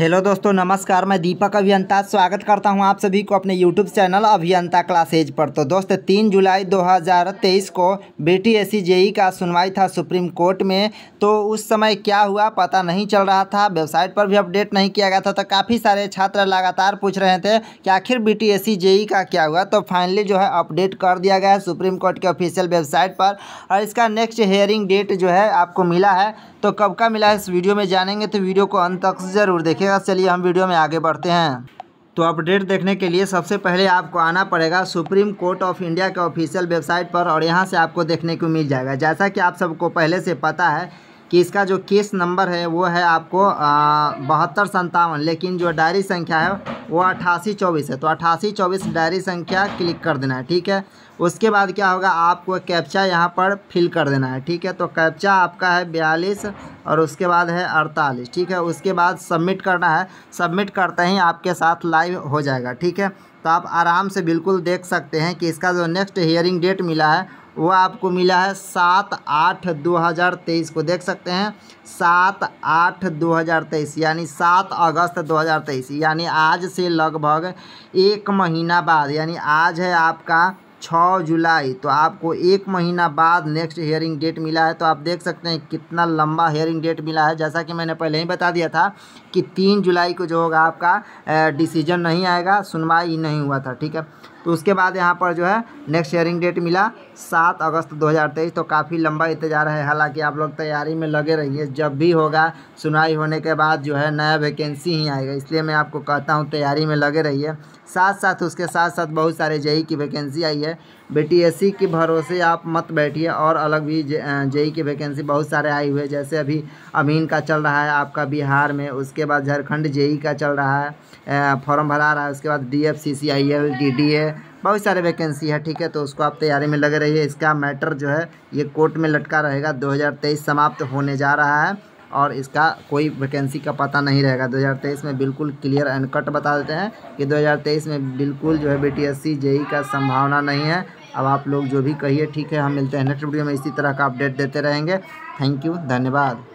hello दोस्तों नमस्कार मैं दीपक अभियंता स्वागत करता हूं आप सभी को अपने यूट्यूब चैनल अभियंता क्लासेज पर तो दोस्त तीन जुलाई 2023 को बी टी एस जेई का सुनवाई था सुप्रीम कोर्ट में तो उस समय क्या हुआ पता नहीं चल रहा था वेबसाइट पर भी अपडेट नहीं किया गया था तो काफ़ी सारे छात्र लगातार पूछ रहे थे कि आखिर बी टी एस जेई का क्या हुआ तो फाइनली जो है अपडेट कर दिया गया है सुप्रीम कोर्ट के ऑफिशियल वेबसाइट पर और इसका नेक्स्ट हेयरिंग डेट जो है आपको मिला है तो कब का मिला है इस वीडियो में जानेंगे तो वीडियो को अंत तक ज़रूर देखें मिलेगा चलिए हम वीडियो में आगे बढ़ते हैं तो अपडेट देखने के लिए सबसे पहले आपको आना पड़ेगा सुप्रीम कोर्ट ऑफ इंडिया के ऑफिशियल वेबसाइट पर और यहाँ से आपको देखने को मिल जाएगा जैसा कि आप सबको पहले से पता है कि इसका जो केस नंबर है वो है आपको बहत्तर संतावन लेकिन जो डायरी संख्या है वो अट्ठासी चौबीस है तो अट्ठासी चौबीस डायरी संख्या क्लिक कर देना है ठीक है उसके बाद क्या होगा आपको कैप्चा यहाँ पर फिल कर देना है ठीक है तो कैप्चा आपका है बयालीस और उसके बाद है अड़तालीस ठीक है उसके बाद सबमिट करना है सबमिट करते ही आपके साथ लाइव हो जाएगा ठीक है तो आप आराम से बिल्कुल देख सकते हैं कि इसका जो नेक्स्ट हियरिंग डेट मिला है वह आपको मिला है सात आठ दो हज़ार तेईस को देख सकते हैं सात आठ दो हज़ार तेईस यानी सात अगस्त दो हज़ार तेईस यानी आज से लगभग एक महीना बाद यानी आज है आपका छः जुलाई तो आपको एक महीना बाद नेक्स्ट हेयरिंग डेट मिला है तो आप देख सकते हैं कितना लंबा हेयरिंग डेट मिला है जैसा कि मैंने पहले ही बता दिया था कि तीन जुलाई को जो होगा आपका डिसीजन नहीं आएगा सुनवाई नहीं हुआ था ठीक है तो उसके बाद यहाँ पर जो है नेक्स्ट हेयरिंग डेट मिला सात अगस्त 2023 तो काफ़ी लंबा इंतजार है हालांकि आप लोग तैयारी में लगे रहिए जब भी होगा सुनवाई होने के बाद जो है नया वैकेंसी ही आएगा इसलिए मैं आपको कहता हूँ तैयारी में लगे रहिए साथ साथ उसके साथ साथ बहुत सारे जेई की वैकेंसी आई है एस के भरोसे आप मत बैठिए और अलग भी जेई की वैकेंसी बहुत सारे आई हुए जैसे अभी अमीन का चल रहा है आपका बिहार में उसके बाद झारखंड जेई का चल रहा है फॉर्म भरा रहा है उसके बाद D F C C I L D D A बहुत सारे वैकेंसी है ठीक है तो उसको आप तैयारी में लगे रहिए इसका मैटर जो है ये कोर्ट में लटका रहेगा 2023 समाप्त होने जा रहा है और इसका कोई वैकेंसी का पता नहीं रहेगा 2023 में बिल्कुल क्लियर एंड कट बता देते हैं कि 2023 में बिल्कुल जो है बी टी जेई का संभावना नहीं है अब आप लोग जो भी कहिए ठीक है हम मिलते हैं नेक्स्ट वीडियो में इसी तरह का अपडेट देते रहेंगे थैंक यू धन्यवाद